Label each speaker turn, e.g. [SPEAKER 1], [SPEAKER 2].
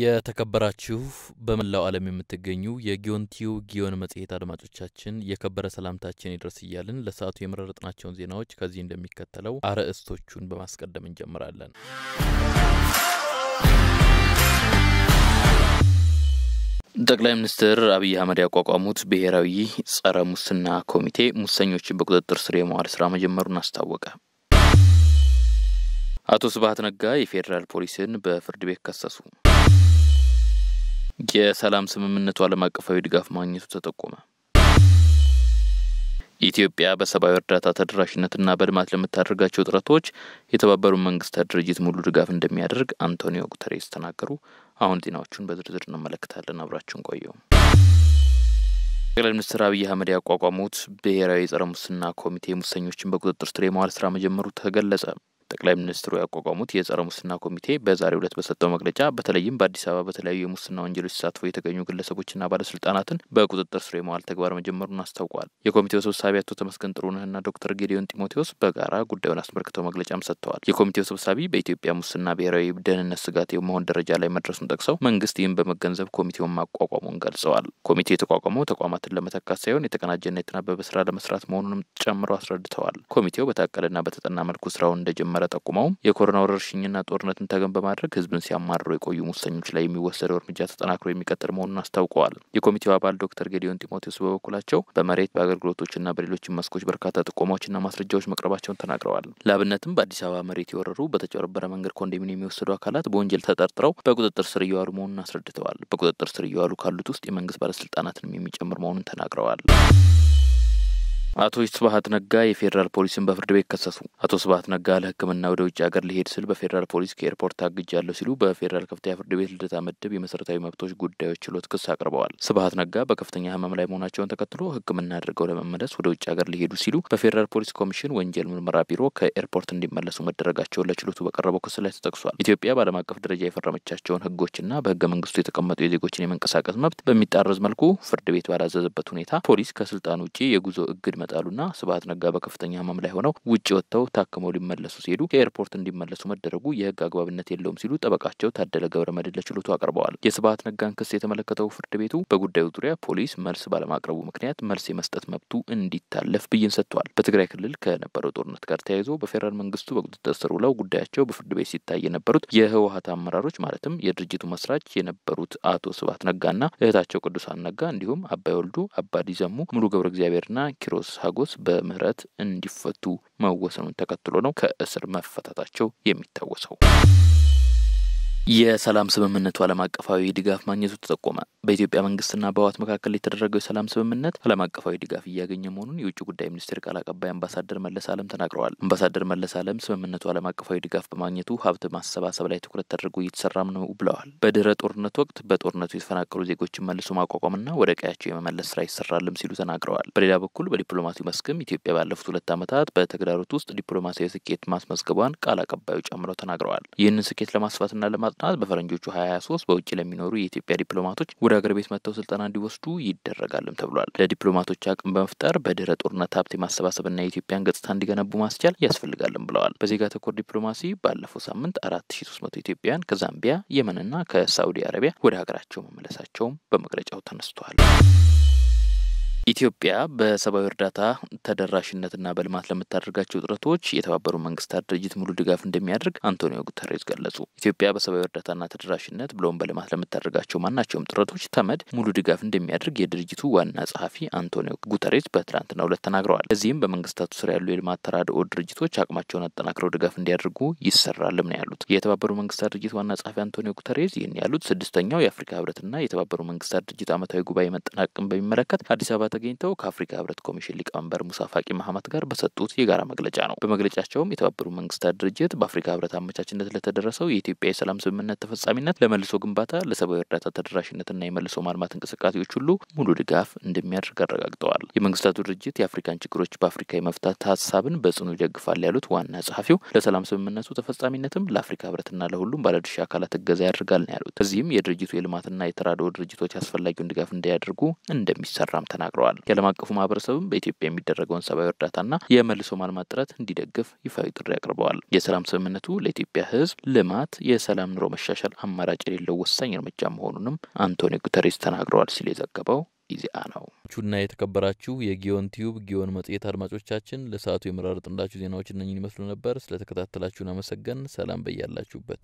[SPEAKER 1] የተከበራችሁ በመላው ዓለም የምትገኙ የጊዮንቲዩ ጊዮን መጽሔት አድማጮቻችን የከበረ ሰላምታችን ይድረስ እያልን ለሰዓቱ የመረጥናቸውን ዜናዎች ከዚህ እንደሚከተለው አርዕስቶቹን በማስቀደም እንጀምራለን። ጠቅላይ ሚኒስትር አብይ አህመድ ያቋቋሙት ብሔራዊ ጸረ ሙስና ኮሚቴ ሙሰኞችን በቁጥጥር ስር የመዋል ስራ መጀመሩን አስታወቀ። አቶ ስብሀት ነጋ የፌዴራል ፖሊስን በፍርድ ቤት ከሰሱ። የሰላም ስምምነቱ ዓለም አቀፋዊ ድጋፍ ማግኘቱ ተጠቆመ። ኢትዮጵያ በሰብአዊ እርዳታ ተደራሽነትና በልማት ለምታደርጋቸው ጥረቶች የተባበሩት መንግስታት ድርጅት ሙሉ ድጋፍ እንደሚያደርግ አንቶኒዮ ጉተሬስ ተናገሩ። አሁን ዜናዎቹን በዝርዝር እንመለከታለን። አብራችን ቆየው። ጠቅላይ ሚኒስትር አብይ አህመድ ያቋቋሙት ብሔራዊ የጸረ ሙስና ኮሚቴ ሙሰኞችን በቁጥጥር ስር የማዋል ስራ መጀመሩ ተገለጸ። ጠቅላይ ሚኒስትሩ ያቋቋሙት የጸረ ሙስና ኮሚቴ በዛሬው ዕለት በሰጠው መግለጫ በተለይም በአዲስ አበባ በተለያዩ የሙስና ወንጀሎች ተሳትፎ የተገኙ ግለሰቦችና ባለስልጣናትን በቁጥጥር ስር የመዋል ተግባር መጀመሩን አስታውቋል። የኮሚቴው ሰብሳቢ አቶ ተመስገን ጥሩነህና ዶክተር ጌዲዮን ጢሞቴዎስ በጋራ ጉዳዩን አስመልክተው መግለጫም ሰጥተዋል። የኮሚቴው ሰብሳቢ በኢትዮጵያ ሙስና ብሔራዊ ደህንነት ስጋት የመሆን ደረጃ ላይ መድረሱን ጠቅሰው መንግስት ይህም በመገንዘብ ኮሚቴውን ማቋቋሙን ገልጸዋል። ኮሚቴ የተቋቋመው ተቋማትን ለመተካት ሳይሆን የተቀናጀና የተናበበ ስራ ለመስራት መሆኑንም ጨምረው አስረድተዋል። ኮሚቴው በታቀደና በተጠና መልኩ ስራውን እንደጀመረ እንደጨመረ ጠቁመው የኮሮና ወረርሽኝና ጦርነትን ተገን በማድረግ ህዝብን ሲያማርሩ የቆዩ ሙሰኞች ላይ የሚወሰደው እርምጃ ተጠናክሮ የሚቀጥል መሆኑን አስታውቀዋል። የኮሚቴው አባል ዶክተር ጌዲዮን ጢሞቴዎስ በበኩላቸው በመሬት በአገልግሎቶችና በሌሎችም መስኮች በርካታ ጥቆማዎችና ማስረጃዎች መቅረባቸውን ተናግረዋል። ለአብነትም በአዲስ አበባ መሬት የወረሩ በተጨበረበረ መንገድ ኮንዶሚኒየም የሚወሰዱ አካላት በወንጀል ተጠርጥረው በቁጥጥር ስር እየዋሉ መሆኑን አስረድተዋል። በቁጥጥር ስር እየዋሉ ካሉት ውስጥ የመንግስት ባለስልጣናትንም የሚጨምር መሆኑን ተናግረዋል። አቶ ስብሀት ነጋ የፌዴራል ፖሊስን በፍርድ ቤት ከሰሱ። አቶ ስብሀት ነጋ ለሕክምና ወደ ውጭ ሀገር ሊሄድ ስል በፌዴራል ፖሊስ ከኤርፖርት ታግጃለሁ ሲሉ በፌዴራል ከፍተኛ ፍርድ ቤት ልደታ ምድብ የመሰረታዊ መብቶች ጉዳዮች ችሎት ክስ አቅርበዋል። ስብሀት ነጋ በከፍተኛ ህመም ላይ መሆናቸውን ተከትሎ ሕክምና አድርገው ለመመለስ ወደ ውጭ ሀገር ሊሄዱ ሲሉ በፌዴራል ፖሊስ ኮሚሽን ወንጀል ምርመራ ቢሮ ከኤርፖርት እንዲመለሱ መደረጋቸውን ለችሎቱ በቀረበው ክስ ላይ ተጠቅሷል። ኢትዮጵያ በዓለም አቀፍ ደረጃ የፈረመቻቸውን ሕጎችና በህገ መንግስቱ የተቀመጡ የዜጎችን የመንቀሳቀስ መብት በሚጣረዝ መልኩ ፍርድ ቤት ባላዘዘበት ሁኔታ ፖሊስ ከስልጣን ውጭ የጉዞ እግድ ይመጣሉና ስብሀት ነጋ በከፍተኛ ህመም ላይ ሆነው ውጭ ወጥተው ታክመው ሊመለሱ ሲሄዱ ከኤርፖርት እንዲመለሱ መደረጉ የህግ አግባብነት የለውም ሲሉ ጠበቃቸው ታደለ ገብረመድህን ለችሎቱ አቅርበዋል። የስብሀት ነጋን ክስ የተመለከተው ፍርድ ቤቱ በጉዳዩ ዙሪያ ፖሊስ መልስ ባለማቅረቡ ምክንያት መልስ የመስጠት መብቱ እንዲታለፍ ብይን ሰጥቷል። በትግራይ ክልል ከነበረው ጦርነት ጋር ተያይዞ በፌዴራል መንግስቱ በቁጥጥር ስር ውለው ጉዳያቸው በፍርድ ቤት ሲታይ የነበሩት የህወሀት አመራሮች ማለትም የድርጅቱ መስራች የነበሩት አቶ ስብሀት ነጋና እህታቸው ቅዱሳን ነጋ እንዲሁም አባይ ወልዱ፣ አባዲ ዘሙ፣ ሙሉ ገብረ እግዚአብሔርና ኪሮስ ሀጎስ በምህረት እንዲፈቱ መወሰኑን ተከትሎ ነው ከእስር መፈታታቸው የሚታወሰው። የሰላም ስምምነቱ ዓለም አቀፋዊ ድጋፍ ማግኘቱ ተጠቆመ። በኢትዮጵያ መንግስትና በህወሓት መካከል የተደረገው የሰላም ስምምነት ዓለም አቀፋዊ ድጋፍ እያገኘ መሆኑን የውጭ ጉዳይ ሚኒስቴር ቃል አቀባይ አምባሳደር መለስ አለም ተናግረዋል። አምባሳደር መለስ አለም ስምምነቱ ዓለም አቀፋዊ ድጋፍ በማግኘቱ ሀብት ማሰባሰብ ላይ ትኩረት ተደርጎ እየተሰራም ነው ብለዋል። በድህረ ጦርነት ወቅት በጦርነቱ የተፈናቀሉ ዜጎችን መልሶ ማቋቋምና ወደ ቀያቸው የመመለስ ስራ ይሰራልም ሲሉ ተናግረዋል። በሌላ በኩል በዲፕሎማሲው መስክም ኢትዮጵያ ባለፉት ሁለት ዓመታት በተግዳሮት ውስጥ ዲፕሎማሲያዊ ስኬት ማስመዝገቧን ቃል አቀባዩ ጨምረው ተናግረዋል። ይህንን ስኬት ለማስፋትና ለማ ጥናት በፈረንጆቹ 23 በውጭ ለሚኖሩ የኢትዮጵያ ዲፕሎማቶች ወደ ሀገር ቤት መጥተው ስልጠና እንዲወስዱ ይደረጋልም ተብሏል። ለዲፕሎማቶች አቅም በመፍጠር በድህረ ጦርነት ሀብት የማሰባሰብና የኢትዮጵያን ገጽታ እንዲገነቡ ማስቻል ያስፈልጋልም ብለዋል። በዜጋ ተኮር ዲፕሎማሲ ባለፈው ሳምንት 4300 ኢትዮጵያውያን ከዛምቢያ፣ የመንና ከሳውዲ አረቢያ ወደ ሀገራቸው መመለሳቸውም በመግለጫው ተነስተዋል። ኢትዮጵያ በሰብአዊ እርዳታ ተደራሽነትና በልማት ለምታደርጋቸው ጥረቶች የተባበሩ መንግስታት ድርጅት ሙሉ ድጋፍ እንደሚያደርግ አንቶኒዮ ጉተሬዝ ገለጹ። ኢትዮጵያ በሰብአዊ እርዳታና ተደራሽነት ብሎም በልማት ለምታደርጋቸው ማናቸውም ጥረቶች ተመድ ሙሉ ድጋፍ እንደሚያደርግ የድርጅቱ ዋና ጸሐፊ አንቶኒዮ ጉተሬዝ በትናንትና ሁለት ተናግረዋል። እዚህም በመንግስታቱ ስር ያሉ የልማት ተራድኦ ድርጅቶች አቅማቸውን አጠናክረው ድጋፍ እንዲያደርጉ ይሰራልም ነው ያሉት። የተባበሩ መንግስታት ድርጅት ዋና ጸሐፊ አንቶኒዮ ጉተሬዝ ይህን ያሉት ስድስተኛው የአፍሪካ ህብረትና የተባበሩ መንግስታት ድርጅት ዓመታዊ ጉባኤ መጠናቀቅን በሚመለከት አዲስ አበባ ተገኝተው ከአፍሪካ ህብረት ኮሚሽን ሊቀመንበር ሙሳ ፋቂ መሐማት ጋር በሰጡት የጋራ መግለጫ ነው። በመግለጫቸውም የተባበሩት መንግስታት ድርጅት በአፍሪካ ህብረት አመቻችነት ለተደረሰው የኢትዮጵያ የሰላም ስምምነት ተፈጻሚነት፣ ለመልሶ ግንባታ፣ ለሰብአዊ እርዳታ ተደራሽነትና የመልሶ ማልማት እንቅስቃሴዎች ሁሉ ሙሉ ድጋፍ እንደሚያደርግ አረጋግጠዋል። የመንግስታቱ ድርጅት የአፍሪካን ችግሮች በአፍሪካ የመፍታት ሀሳብን በጽኑ ይደግፋል ያሉት ዋና ጸሐፊው ለሰላም ስምምነቱ ተፈጻሚነትም ለአፍሪካ ህብረትና ለሁሉም ባለድርሻ አካላት እገዛ ያደርጋል ነው ያሉት። በዚህም የድርጅቱ የልማትና የተራድኦ ድርጅቶች አስፈላጊውን ድጋፍ እንዲያደርጉ እንደሚሰራም ተናግረዋል። ተናግረዋል። የዓለም አቀፉ ማህበረሰብም በኢትዮጵያ የሚደረገውን ሰብአዊ እርዳታና የመልሶ ማልማት ጥረት እንዲደግፍ ይፋዊ ጥሪ አቅርበዋል። የሰላም ስምምነቱ ለኢትዮጵያ ህዝብ ልማት፣ የሰላም ኑሮ መሻሻል አማራጭ የሌለው ወሳኝ እርምጃ መሆኑንም አንቶኒዮ ጉተሬስ ተናግረዋል ሲል የዘገበው ኢዜአ ነው። ቹና የተከበራችሁ የጊዮን ቲዩብ ጊዮን መጽሔት አድማጮቻችን ለሰዓቱ የመራረጥንላችሁ ዜናዎች እነኝን ይመስሉ ነበር። ስለተከታተላችሁን አመሰገን። ሰላም በያላችሁበት